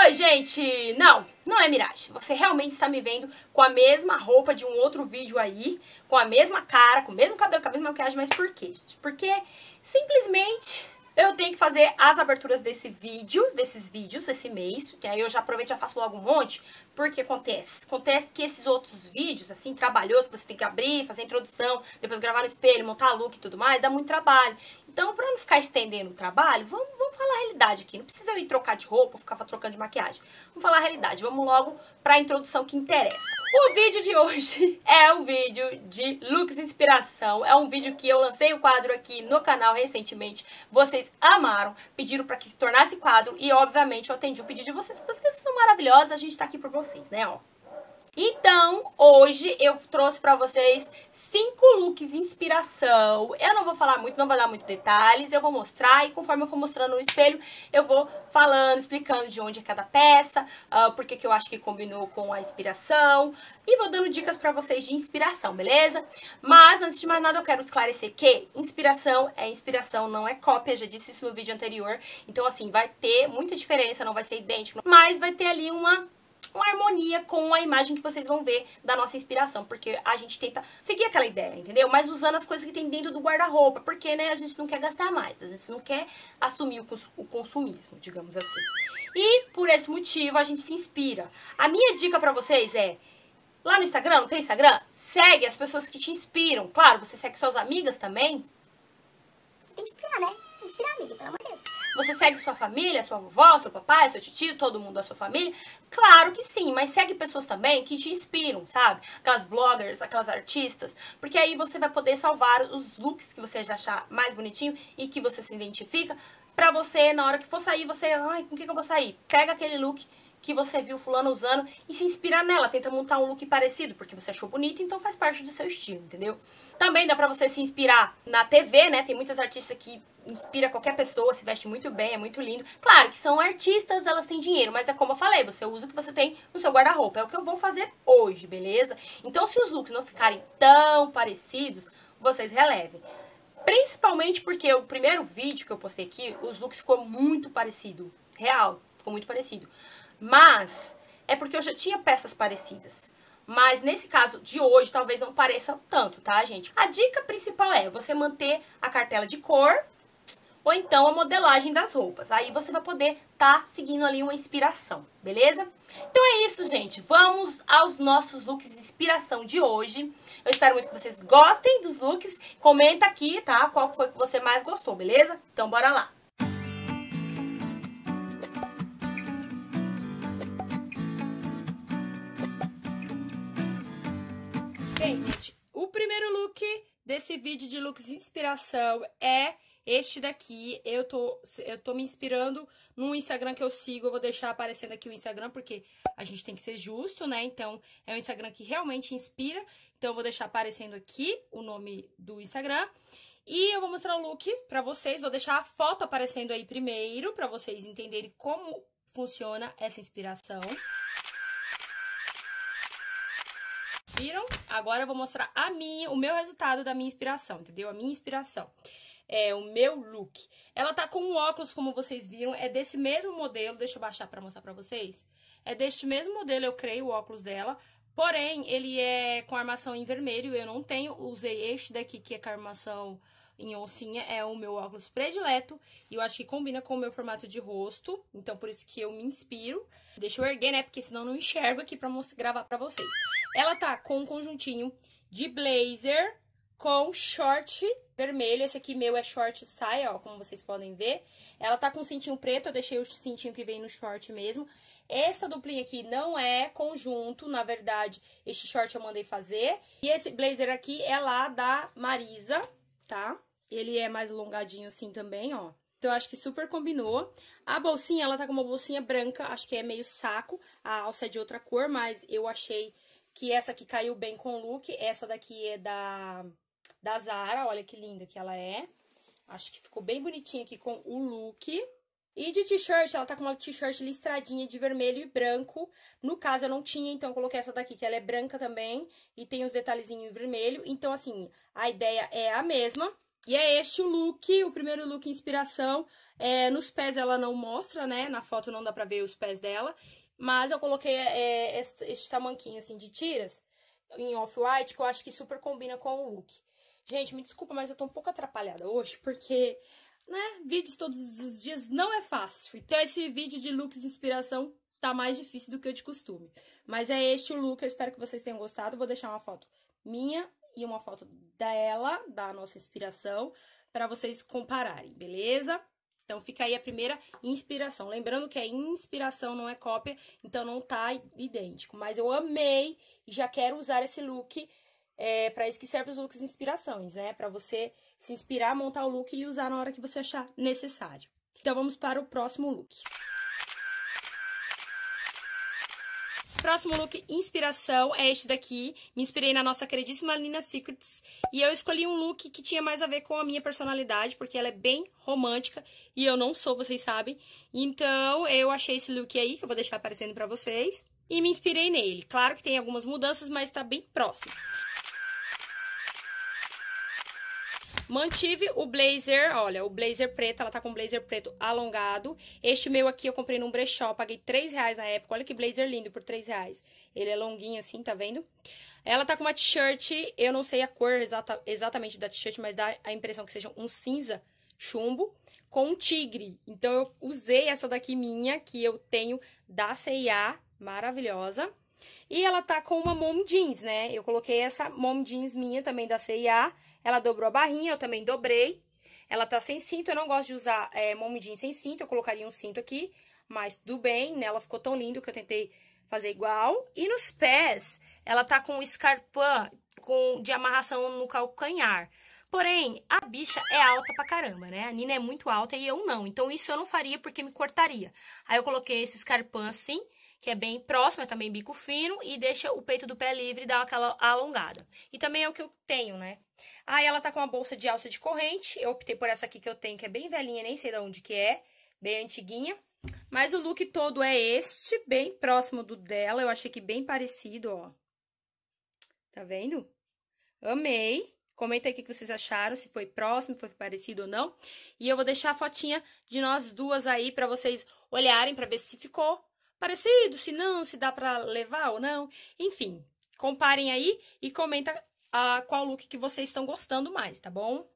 Oi, gente! Não, não é miragem. Você realmente está me vendo com a mesma roupa de um outro vídeo aí, com a mesma cara, com o mesmo cabelo, com a mesma maquiagem, mas por quê, gente? Porque simplesmente eu tenho que fazer as aberturas desse vídeo, desses vídeos esse mês, que aí eu já aproveito e já faço logo um monte, porque acontece. Acontece que esses outros vídeos, assim, trabalhoso, você tem que abrir, fazer introdução, depois gravar no espelho, montar look e tudo mais, dá muito trabalho. Então, pra não ficar estendendo o trabalho, vamos, vamos falar realidade aqui. Não precisa eu ir trocar de roupa ou ficar trocando de maquiagem. Vamos falar a realidade. Vamos logo para a introdução que interessa. O vídeo de hoje é um vídeo de looks inspiração. É um vídeo que eu lancei o quadro aqui no canal recentemente. Vocês amaram, pediram para que tornasse quadro e, obviamente, eu atendi o pedido de vocês. Vocês são maravilhosas, a gente tá aqui por vocês, né, ó. Então, hoje eu trouxe pra vocês cinco looks inspiração. Eu não vou falar muito, não vou dar muito detalhes, eu vou mostrar e conforme eu for mostrando no espelho, eu vou falando, explicando de onde é cada peça, uh, ah, porque que eu acho que combinou com a inspiração e vou dando dicas pra vocês de inspiração, beleza? Mas, antes de mais nada, eu quero esclarecer que inspiração é inspiração, não é cópia, já disse isso no vídeo anterior. Então, assim, vai ter muita diferença, não vai ser idêntico, mas vai ter ali uma uma harmonia com a imagem que vocês vão ver da nossa inspiração, porque a gente tenta seguir aquela ideia, entendeu? Mas usando as coisas que tem dentro do guarda-roupa, porque, né, a gente não quer gastar mais, a gente não quer assumir o, cons o consumismo, digamos assim. E por esse motivo a gente se inspira. A minha dica para vocês é Lá no Instagram, não tem Instagram? Segue as pessoas que te inspiram. Claro, você segue suas amigas também. Tem que inspirar, né? Tem que inspirar amiga, pelo amor de Deus. Você segue sua família, sua vovó, seu papai, seu tio, todo mundo da sua família? Claro que sim, mas segue pessoas também que te inspiram, sabe? Aquelas bloggers, aquelas artistas, porque aí você vai poder salvar os looks que você já achar mais bonitinho e que você se identifica, pra você, na hora que for sair, você, ai, com que, que eu vou sair? Pega aquele look que você viu fulano usando e se inspirar nela, tenta montar um look parecido, porque você achou bonito, então faz parte do seu estilo, entendeu? Também dá pra você se inspirar na TV, né? Tem muitas artistas que inspira qualquer pessoa, se veste muito bem, é muito lindo. Claro que são artistas, elas têm dinheiro, mas é como eu falei, você usa o que você tem no seu guarda-roupa. É o que eu vou fazer hoje, beleza? Então, se os looks não ficarem tão parecidos, vocês relevem. Principalmente porque o primeiro vídeo que eu postei aqui, os looks ficou muito parecido. Real, ficou muito parecido. Mas é porque eu já tinha peças parecidas. Mas nesse caso de hoje, talvez não pareça tanto, tá, gente? A dica principal é você manter a cartela de cor ou então a modelagem das roupas. Aí você vai poder tá seguindo ali uma inspiração, beleza? Então é isso, gente. Vamos aos nossos looks de inspiração de hoje. Eu espero muito que vocês gostem dos looks. Comenta aqui, tá? Qual foi que você mais gostou, beleza? Então bora lá. primeiro look desse vídeo de looks inspiração é este daqui. Eu tô, eu tô me inspirando no Instagram que eu sigo. Eu vou deixar aparecendo aqui o Instagram, porque a gente tem que ser justo, né? Então, é um Instagram que realmente inspira. Então, eu vou deixar aparecendo aqui o nome do Instagram. E eu vou mostrar o look pra vocês. Vou deixar a foto aparecendo aí primeiro, pra vocês entenderem como funciona essa inspiração. Viram? Agora eu vou mostrar a minha, o meu resultado da minha inspiração, entendeu? A minha inspiração. É o meu look. Ela tá com um óculos, como vocês viram, é desse mesmo modelo, deixa eu baixar para mostrar para vocês. É deste mesmo modelo, eu creio, o óculos dela, Porém, ele é com armação em vermelho, eu não tenho, usei este daqui que é com armação em oncinha, é o meu óculos predileto, e eu acho que combina com o meu formato de rosto, então por isso que eu me inspiro. Deixa eu erguer, né, porque senão não enxergo aqui pra gravar pra vocês. Ela tá com um conjuntinho de blazer com short vermelho. Esse aqui meu é short saia, ó, como vocês podem ver. Ela tá com cintinho preto, eu deixei o cintinho que vem no short mesmo. Essa duplinha aqui não é conjunto, na verdade, este short eu mandei fazer. E esse blazer aqui é lá da Marisa, tá? Ele é mais alongadinho assim também, ó. Então, acho que super combinou. A bolsinha, ela tá com uma bolsinha branca, acho que é meio saco. A alça é de outra cor, mas eu achei que essa aqui caiu bem com o look. Essa daqui é da, da Zara. Olha que linda que ela é. Acho que ficou bem bonitinha aqui com o look. E de t-shirt, ela tá com uma t-shirt listradinha de vermelho e branco. No caso, eu não tinha, então eu coloquei essa daqui, que ela é branca também. E tem os detalhezinhos em vermelho. Então, assim, a ideia é a mesma. E é este o look, o primeiro look inspiração. É, nos pés ela não mostra, né? Na foto não dá pra ver os pés dela. Mas eu coloquei é, é este, este tamanquinho, assim, de tiras em off-white, que eu acho que super combina com o look. Gente, me desculpa, mas eu tô um pouco atrapalhada hoje, porque, né, vídeos todos os dias não é fácil. Então, esse vídeo de looks inspiração tá mais difícil do que o de costume. Mas é este o look, eu espero que vocês tenham gostado. Vou deixar uma foto minha e uma foto dela, da nossa inspiração, para vocês compararem, beleza? Então fica aí a primeira inspiração. Lembrando que é inspiração, não é cópia, então não tá idêntico. Mas eu amei e já quero usar esse look. É para isso que servem os looks inspirações, né? Para você se inspirar, montar o look e usar na hora que você achar necessário. Então vamos para o próximo look. próximo look inspiração é este daqui. Me inspirei na nossa queridíssima Lina Secrets. E eu escolhi um look que tinha mais a ver com a minha personalidade, porque ela é bem romântica. E eu não sou, vocês sabem. Então, eu achei esse look aí, que eu vou deixar aparecendo pra vocês. E me inspirei nele. Claro que tem algumas mudanças, mas tá bem próximo. Mantive o blazer, olha, o blazer preto, ela tá com blazer preto alongado. Este meu aqui eu comprei num brechó, paguei 3 reais na época. Olha que blazer lindo por 3 reais. Ele é longuinho assim, tá vendo? Ela tá com uma t-shirt, eu não sei a cor exata, exatamente da t-shirt, mas dá a impressão que seja um cinza chumbo com um tigre. Então eu usei essa daqui minha, que eu tenho da C&A, maravilhosa. E ela tá com uma mom jeans, né? Eu coloquei essa mom jeans minha também da CIA. Ela dobrou a barrinha, eu também dobrei. Ela tá sem cinto, eu não gosto de usar é, mom jeans sem cinto, eu colocaria um cinto aqui. Mas tudo bem, né? Ela ficou tão linda que eu tentei fazer igual. E nos pés, ela tá com um com, de amarração no calcanhar. Porém, a bicha é alta pra caramba, né? A Nina é muito alta e eu não. Então, isso eu não faria porque me cortaria. Aí, eu coloquei esse escarpão assim que é bem próxima, é também bico fino, e deixa o peito do pé livre e dá aquela alongada. E também é o que eu tenho, né? Aí ah, ela tá com uma bolsa de alça de corrente, eu optei por essa aqui que eu tenho, que é bem velhinha, nem sei de onde que é, bem antiguinha. Mas o look todo é este, bem próximo do dela, eu achei que bem parecido, ó. Tá vendo? Amei. Comenta aí o que vocês acharam, se foi próximo, se foi parecido ou não. E eu vou deixar a fotinha de nós duas aí para vocês olharem para ver se ficou parecido, se não, se dá para levar ou não. Enfim, comparem aí e comenta uh, qual look que vocês estão gostando mais, tá bom?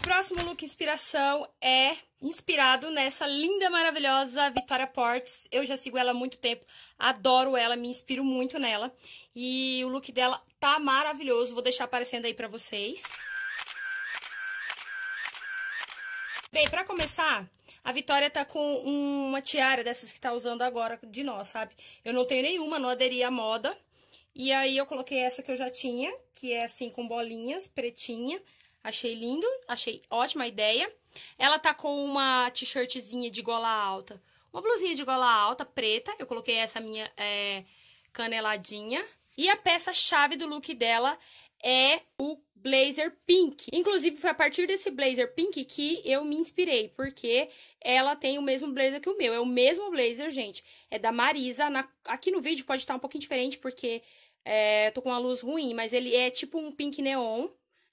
Próximo look inspiração é inspirado nessa linda, maravilhosa Vitória Portes. Eu já sigo ela há muito tempo, adoro ela, me inspiro muito nela. E o look dela tá maravilhoso, vou deixar aparecendo aí pra vocês. Bem, pra começar, a Vitória tá com uma tiara dessas que tá usando agora de nós, sabe? Eu não tenho nenhuma, não aderi à moda. E aí, eu coloquei essa que eu já tinha, que é assim, com bolinhas, pretinha. Achei lindo, achei ótima ideia. Ela tá com uma t-shirtzinha de gola alta, uma blusinha de gola alta, preta. Eu coloquei essa minha é, caneladinha. E a peça-chave do look dela é o blazer pink. Inclusive, foi a partir desse blazer pink que eu me inspirei, porque ela tem o mesmo blazer que o meu. É o mesmo blazer, gente. É da Marisa. Na... Aqui no vídeo pode estar um pouquinho diferente, porque é, tô com uma luz ruim, mas ele é tipo um pink neon,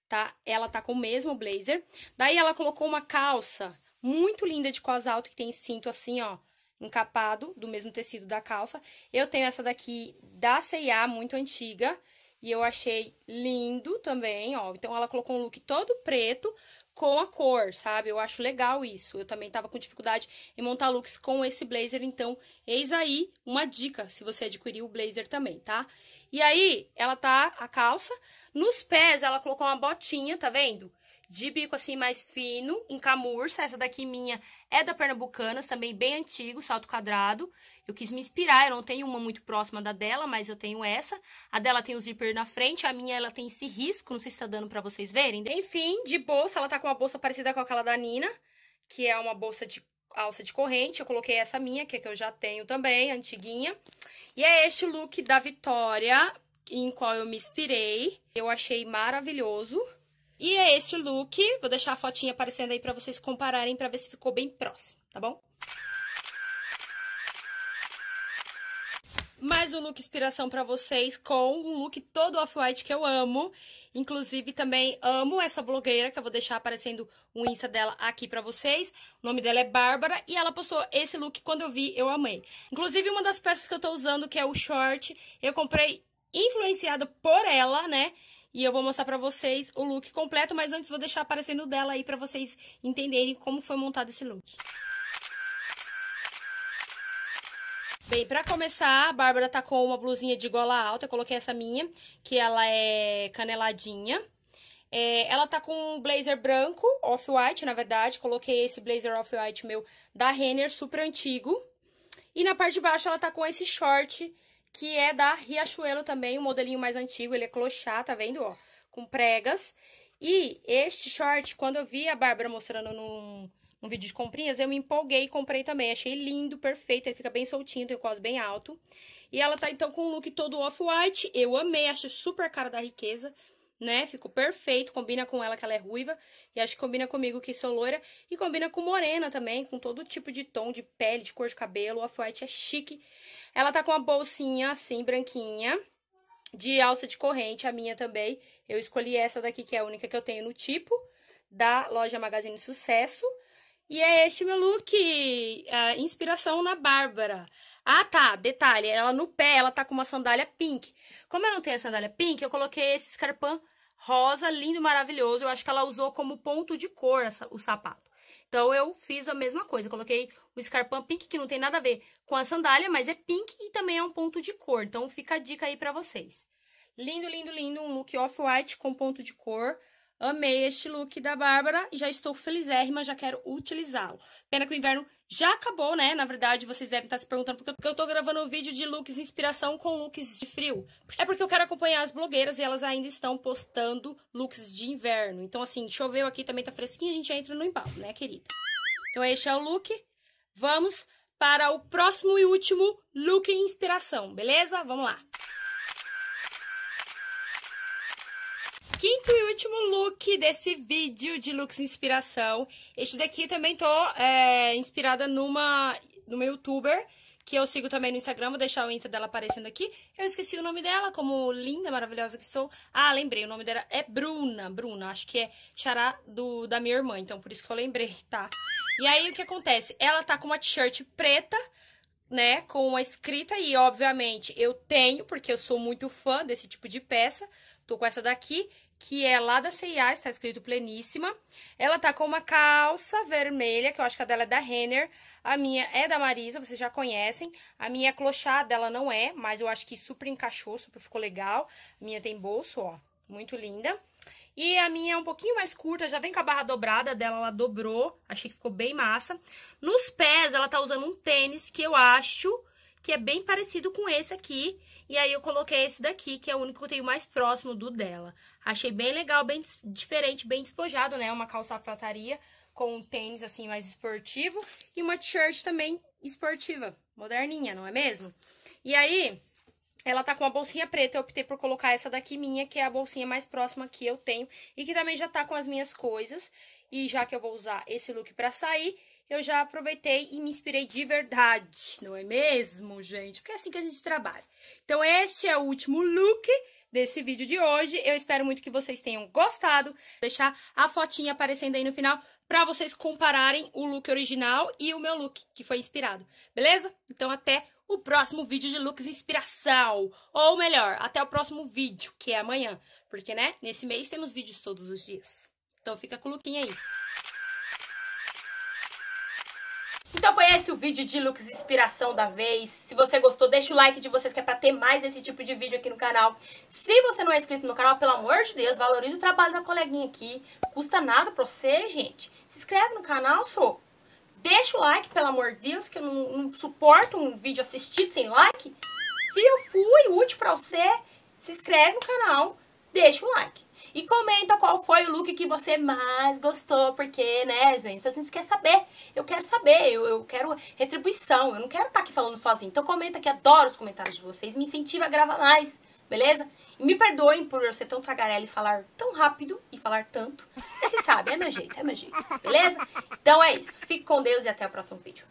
tá? Ela tá com o mesmo blazer. Daí ela colocou uma calça muito linda de cos alto, que tem cinto assim, ó encapado do mesmo tecido da calça. Eu tenho essa daqui da C&A, muito antiga, e eu achei lindo também, ó. Então ela colocou um look todo preto com a cor, sabe? Eu acho legal isso. Eu também tava com dificuldade em montar looks com esse blazer, então eis aí uma dica se você adquirir o blazer também, tá? E aí, ela tá a calça, nos pés ela colocou uma botinha, tá vendo? de bico assim mais fino, em camurça. Essa daqui minha é da Pernambucanas, também bem antigo, salto quadrado. Eu quis me inspirar, eu não tenho uma muito próxima da dela, mas eu tenho essa. A dela tem o zíper na frente, a minha ela tem esse risco, não sei se tá dando pra vocês verem. Enfim, de bolsa, ela tá com uma bolsa parecida com aquela da Nina, que é uma bolsa de alça de corrente. Eu coloquei essa minha, que é que eu já tenho também, antiguinha. E é este look da Vitória, em qual eu me inspirei. Eu achei maravilhoso. E é este look, vou deixar a fotinha aparecendo aí pra vocês compararem pra ver se ficou bem próximo, tá bom? mais um look inspiração para vocês com um look todo off-white que eu amo. Inclusive, também amo essa blogueira, que eu vou deixar aparecendo o Insta dela aqui para vocês. O nome dela é Bárbara e ela postou esse look quando eu vi, eu amei. Inclusive, uma das peças que eu tô usando, que é o short, eu comprei influenciada por ela, né? E eu vou mostrar pra vocês o look completo, mas antes vou deixar aparecendo o dela aí pra vocês entenderem como foi montado esse look. Bem, pra começar, a Bárbara tá com uma blusinha de gola alta, eu coloquei essa minha, que ela é caneladinha. É, ela tá com um blazer branco, off-white, na verdade, coloquei esse blazer off-white meu da Renner, super antigo. E na parte de baixo ela tá com esse short que é da Riachuelo também, um modelinho mais antigo, ele é clochá, tá vendo, ó, com pregas. E este short, quando eu vi a Bárbara mostrando num, num vídeo de comprinhas, eu me empolguei e comprei também, achei lindo, perfeito, ele fica bem soltinho, tem o bem alto. E ela tá, então, com um look todo off-white, eu amei, achei super cara da riqueza, né? Ficou perfeito, combina com ela que ela é ruiva e acho que combina comigo que sou loira e combina com morena também, com todo tipo de tom de pele, de cor de cabelo, A white é chique. Ela tá com uma bolsinha assim branquinha de alça de corrente, a minha também. Eu escolhi essa daqui que é a única que eu tenho no tipo da loja Magazine Sucesso. E é este meu look, a inspiração na Bárbara. Ah, tá, detalhe, ela no pé, ela tá com uma sandália pink. Como eu não tenho a sandália pink, eu coloquei esse escarpão rosa, lindo, maravilhoso. Eu acho que ela usou como ponto de cor essa, o sapato. Então, eu fiz a mesma coisa. coloquei o escarpão pink, que não tem nada a ver com a sandália, mas é pink e também é um ponto de cor. Então, fica a dica aí pra vocês. Lindo, lindo, lindo. Um look off-white com ponto de cor. Amei este look da Bárbara e já estou felizérrima, já quero utilizá-lo. Pena que o inverno já acabou, né? Na verdade, vocês devem estar se perguntando por que eu tô gravando um vídeo de looks inspiração com looks de frio. É porque eu quero acompanhar as blogueiras e elas ainda estão postando looks de inverno. Então, assim, choveu aqui, também tá fresquinho, a gente entra no embalo, né, querida? Então, este é o look. Vamos para o próximo e último look inspiração, beleza? Vamos lá! Quinto e último look desse vídeo de looks inspiração. Este daqui também tô é, inspirada numa, numa youtuber que eu sigo também no Instagram, vou deixar o Insta dela aparecendo aqui. Eu esqueci o nome dela, como linda, maravilhosa que sou. Ah, lembrei, o nome dela é Bruna. Bruna, acho que é xará do, da minha irmã, então por isso que eu lembrei, tá? E aí, o que acontece? Ela tá com uma t-shirt preta, né, com a escrita e obviamente eu tenho, porque eu sou muito fã desse tipo de peça. Tô com essa daqui, que é lá da CIA, está escrito pleníssima. Ela tá com uma calça vermelha, que eu acho que a dela é da Renner. A minha é da Marisa, vocês já conhecem. A minha é clochá, dela não é, mas eu acho que super encaixou, super ficou legal. A minha tem bolso, ó, muito linda. E a minha é um pouquinho mais curta, já vem com a barra dobrada dela, ela dobrou. Achei que ficou bem massa. Nos pés, ela tá usando um tênis que eu acho que é bem parecido com esse aqui. E aí eu coloquei esse daqui, que é o único que eu tenho mais próximo do dela. Achei bem legal, bem diferente, bem despojado, né? Uma calça alfaiataria com um tênis, assim, mais esportivo. E uma t-shirt também esportiva, moderninha, não é mesmo? E aí, ela tá com uma bolsinha preta, eu optei por colocar essa daqui minha, que é a bolsinha mais próxima que eu tenho e que também já tá com as minhas coisas. E já que eu vou usar esse look pra sair, eu já aproveitei e me inspirei de verdade, não é mesmo, gente? Porque é assim que a gente trabalha. Então este é o último look desse vídeo de hoje. Eu espero muito que vocês tenham gostado. Vou deixar a fotinha aparecendo aí no final para vocês compararem o look original e o meu look que foi inspirado, beleza? Então até o o próximo vídeo de looks inspiração. Ou melhor, até o próximo vídeo, que é amanhã. Porque, né, nesse mês temos vídeos todos os dias. Então fica com o lookinho aí. Então foi esse o vídeo de looks inspiração da vez. Se você gostou, deixa o like de vocês que é pra ter mais esse tipo de vídeo aqui no canal. Se você não é inscrito no canal, pelo amor de Deus, valorize o trabalho da coleguinha aqui. Custa nada pra você, gente. Se inscreve no canal, sou. Deixa o like, pelo amor de Deus, que eu não, não suporto um vídeo assistido sem like. Se eu fui útil pra você, se inscreve no canal, deixa o like. E comenta qual foi o look que você mais gostou, porque, né, gente, a gente quer saber. Eu quero saber, eu, eu quero retribuição, eu não quero estar tá aqui falando sozinho. Então comenta que adoro os comentários de vocês, me incentiva a gravar mais beleza? E me perdoem por eu ser tão tagarela e falar tão rápido e falar tanto. Mas vocês sabem, é meu jeito, é meu jeito, beleza? Então é isso. Fique com Deus e até o próximo vídeo.